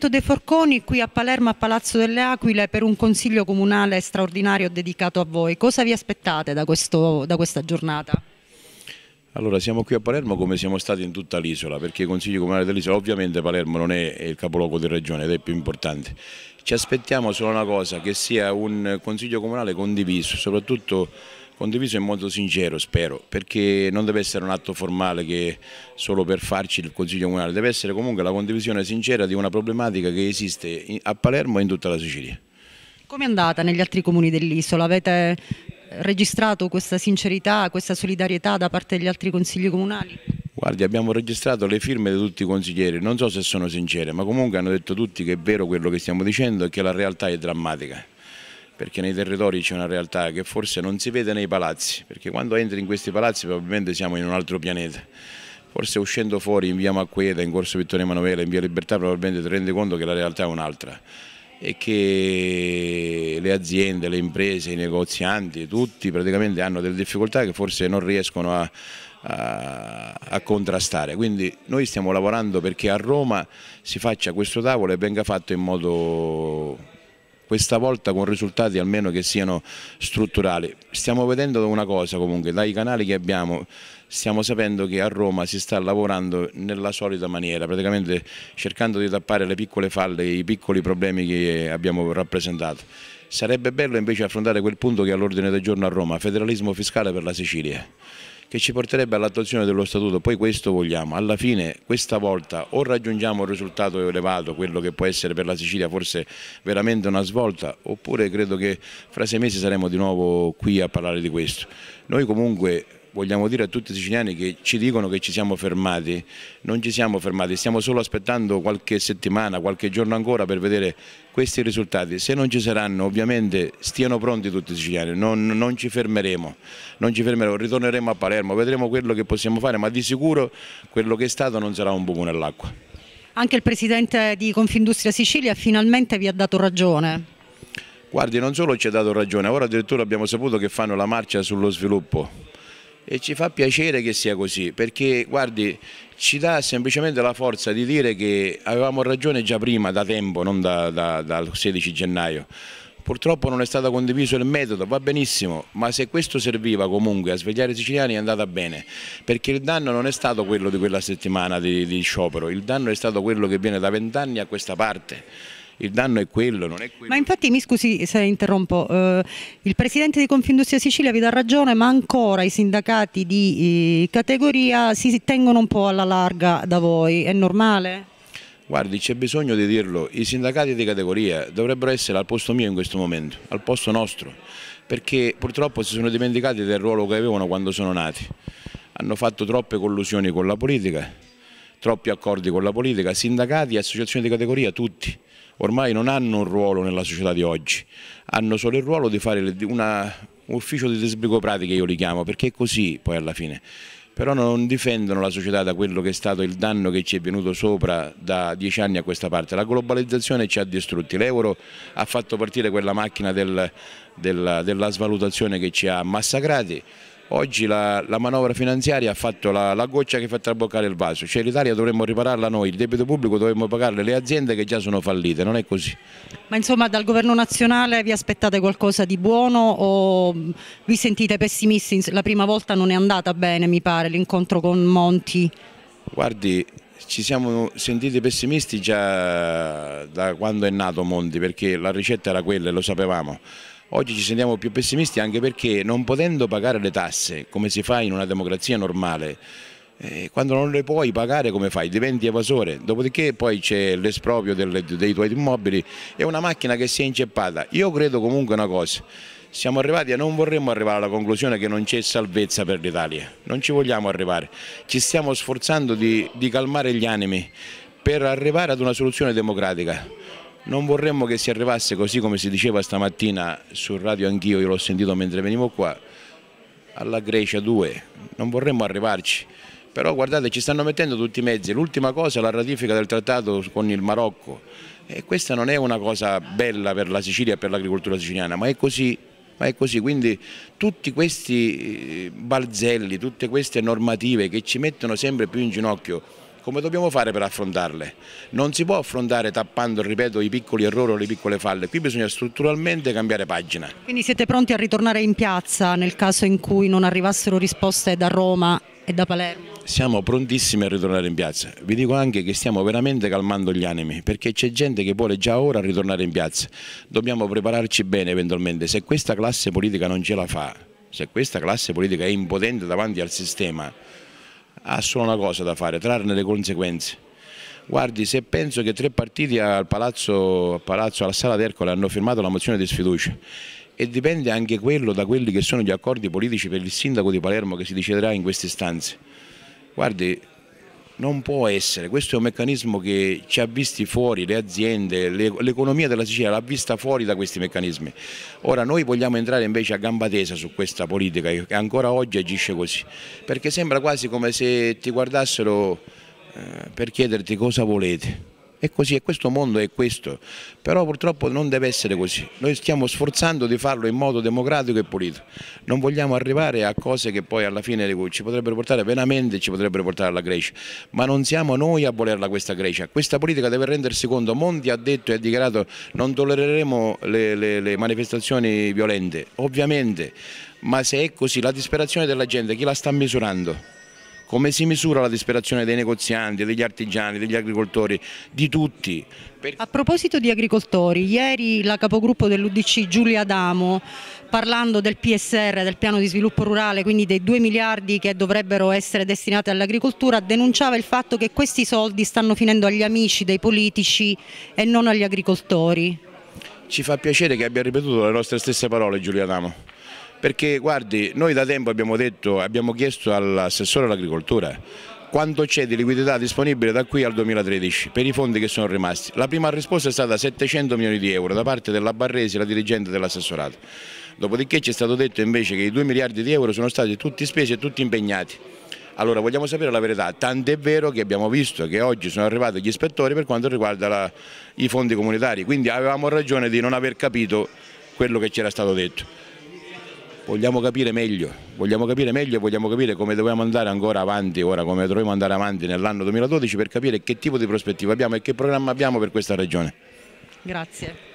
Convento dei Forconi qui a Palermo a Palazzo delle Aquile per un consiglio comunale straordinario dedicato a voi. Cosa vi aspettate da, questo, da questa giornata? Allora, siamo qui a Palermo come siamo stati in tutta l'isola, perché il Consiglio Comunale dell'isola, ovviamente Palermo non è il capoluogo di regione ed è più importante. Ci aspettiamo solo una cosa, che sia un Consiglio Comunale condiviso, soprattutto condiviso in modo sincero, spero, perché non deve essere un atto formale che solo per farci il Consiglio Comunale, deve essere comunque la condivisione sincera di una problematica che esiste a Palermo e in tutta la Sicilia. Come è andata negli altri comuni dell'isola? Avete eh, registrato questa sincerità, questa solidarietà da parte degli altri consigli comunali? Guardi, abbiamo registrato le firme di tutti i consiglieri, non so se sono sincere, ma comunque hanno detto tutti che è vero quello che stiamo dicendo e che la realtà è drammatica perché nei territori c'è una realtà che forse non si vede nei palazzi, perché quando entri in questi palazzi probabilmente siamo in un altro pianeta. Forse uscendo fuori in via Macqueda, in corso Vittorio Emanuele, in via Libertà, probabilmente ti rendi conto che la realtà è un'altra e che le aziende, le imprese, i negozianti, tutti praticamente hanno delle difficoltà che forse non riescono a, a, a, contrastare. Quindi noi stiamo lavorando perché a Roma si faccia questo tavolo e venga fatto in modo questa volta con risultati almeno che siano strutturali. Stiamo vedendo una cosa comunque, dai canali che abbiamo stiamo sapendo che a Roma si sta lavorando nella solita maniera, praticamente cercando di tappare le piccole falle, i piccoli problemi che abbiamo rappresentato. Sarebbe bello invece affrontare quel punto che è all'ordine del giorno a Roma, federalismo fiscale per la Sicilia che ci porterebbe all'attuazione dello Statuto, poi questo vogliamo, alla fine questa volta o raggiungiamo un risultato elevato, quello che può essere per la Sicilia forse veramente una svolta, oppure credo che fra sei mesi saremo di nuovo qui a parlare di questo. Noi comunque vogliamo dire a tutti i siciliani che ci dicono che ci siamo fermati, non ci siamo fermati, stiamo solo aspettando qualche settimana, qualche giorno ancora per vedere questi risultati. Se non ci saranno ovviamente stiano pronti tutti i siciliani, non, non ci fermeremo, non ci fermeremo, ritorneremo a Palermo, vedremo quello che possiamo fare, ma di sicuro quello che è stato non sarà un buco nell'acqua. Anche il presidente di Confindustria Sicilia finalmente vi ha dato ragione. Guardi, non solo ci ha dato ragione, ora addirittura abbiamo saputo che fanno la marcia sullo sviluppo e ci fa piacere che sia così perché guardi ci dà semplicemente la forza di dire che avevamo ragione già prima da tempo non da, da, dal 16 gennaio purtroppo non è stato condiviso il metodo, va benissimo, ma se questo serviva comunque a svegliare i siciliani è andata bene, perché il danno non è stato quello di quella settimana di, di sciopero, il danno è stato quello che viene da vent'anni a questa parte il danno è quello, non è quello. Ma infatti mi scusi se interrompo, eh, il presidente di Confindustria Sicilia vi dà ragione, ma ancora i sindacati di eh, categoria si tengono un po' alla larga da voi, è normale? Guardi, c'è bisogno di dirlo, i sindacati di categoria dovrebbero essere al posto mio in questo momento, al posto nostro, perché purtroppo si sono dimenticati del ruolo che avevano quando sono nati. Hanno fatto troppe collusioni con la politica, troppi accordi con la politica, sindacati associazioni di categoria, tutti ormai non hanno un ruolo nella società di oggi, hanno solo il ruolo di fare una, un ufficio di disbrigo pratiche, io li chiamo, perché è così poi alla fine. Però non difendono la società da quello che è stato il danno che ci è venuto sopra da dieci anni a questa parte. La globalizzazione ci ha distrutti, l'euro ha fatto partire quella macchina del, della, della svalutazione che ci ha massacrati Oggi la, la, manovra finanziaria ha fatto la, la goccia che fa traboccare il vaso, cioè l'Italia dovremmo ripararla noi, il debito pubblico dovremmo pagarle le aziende che già sono fallite, non è così. Ma insomma dal governo nazionale vi aspettate qualcosa di buono o vi sentite pessimisti? La prima volta non è andata bene mi pare l'incontro con Monti. Guardi, ci siamo sentiti pessimisti già da quando è nato Monti perché la ricetta era quella e lo sapevamo. Oggi ci sentiamo più pessimisti anche perché non potendo pagare le tasse come si fa in una democrazia normale, eh, quando non le puoi pagare come fai? Diventi evasore, dopodiché poi c'è l'esproprio dei tuoi immobili, e una macchina che si è inceppata. Io credo comunque una cosa, siamo arrivati e non vorremmo arrivare alla conclusione che non c'è salvezza per l'Italia, non ci vogliamo arrivare, ci stiamo sforzando di, di calmare gli animi per arrivare ad una soluzione democratica non vorremmo che si arrivasse così come si diceva stamattina su radio anch'io, io l'ho sentito mentre venivo qua, alla Grecia 2, non vorremmo arrivarci. Però guardate, ci stanno mettendo tutti i mezzi. L'ultima cosa è la ratifica del trattato con il Marocco. E questa non è una cosa bella per la Sicilia e per l'agricoltura siciliana, ma è così ma è così, quindi tutti questi eh, balzelli, tutte queste normative che ci mettono sempre più in ginocchio come dobbiamo fare per affrontarle? Non si può affrontare tappando, ripeto, i piccoli errori o le piccole falle, qui bisogna strutturalmente cambiare pagina. Quindi siete pronti a ritornare in piazza nel caso in cui non arrivassero risposte da Roma e da Palermo? Siamo prontissimi a ritornare in piazza, vi dico anche che stiamo veramente calmando gli animi perché c'è gente che vuole già ora ritornare in piazza, dobbiamo prepararci bene eventualmente, se questa classe politica non ce la fa, se questa classe politica è impotente davanti al sistema ha solo una cosa da fare, trarne le conseguenze. Guardi, se penso che tre partiti al palazzo, palazzo alla Sala d'Ercole hanno firmato la mozione di sfiducia e dipende anche quello da quelli che sono gli accordi politici per il sindaco di Palermo che si deciderà in queste stanze. Guardi, non può essere, questo è un meccanismo che ci ha visti fuori, le aziende, l'economia della Sicilia l'ha vista fuori da questi meccanismi. Ora noi vogliamo entrare invece a gamba tesa su questa politica che ancora oggi agisce così, perché sembra quasi come se ti guardassero eh, per chiederti cosa volete è così e questo mondo è questo, però purtroppo non deve essere così, noi stiamo sforzando di farlo in modo democratico e pulito, non vogliamo arrivare a cose che poi alla fine ci potrebbero portare veramente, ci potrebbero portare alla Grecia, ma non siamo noi a volerla questa Grecia, questa politica deve rendersi conto, Monti ha detto e ha dichiarato non tollereremo le, le, le manifestazioni violente, ovviamente, ma se è così la disperazione della gente chi la sta misurando? Come si misura la disperazione dei negozianti, degli artigiani, degli agricoltori, di tutti? Per... A proposito di agricoltori, ieri la capogruppo dell'Udc Giulia Adamo, parlando del PSR, del piano di sviluppo rurale, quindi dei 2 miliardi che dovrebbero essere destinati all'agricoltura, denunciava il fatto che questi soldi stanno finendo agli amici dei politici e non agli agricoltori. Ci fa piacere che abbia ripetuto le nostre stesse parole Giulia Adamo. Perché guardi, noi da tempo abbiamo detto, abbiamo chiesto all'assessore all'agricoltura quanto c'è di liquidità disponibile da qui al 2013 per i fondi che sono rimasti. La prima risposta è stata 700 milioni di euro da parte della Barresi, la dirigente dell'assessorato. Dopodiché ci è stato detto invece che i 2 miliardi di euro sono stati tutti spesi e tutti impegnati. Allora vogliamo sapere la verità, tant'è vero che abbiamo visto che oggi sono arrivati gli ispettori per quanto riguarda la, i fondi comunitari, quindi avevamo ragione di non aver capito quello che c'era stato detto vogliamo capire meglio, vogliamo capire meglio e vogliamo capire come dobbiamo andare ancora avanti, ora come dovremo andare avanti nell'anno 2012 per capire che tipo di prospettiva abbiamo e che programma abbiamo per questa regione. Grazie.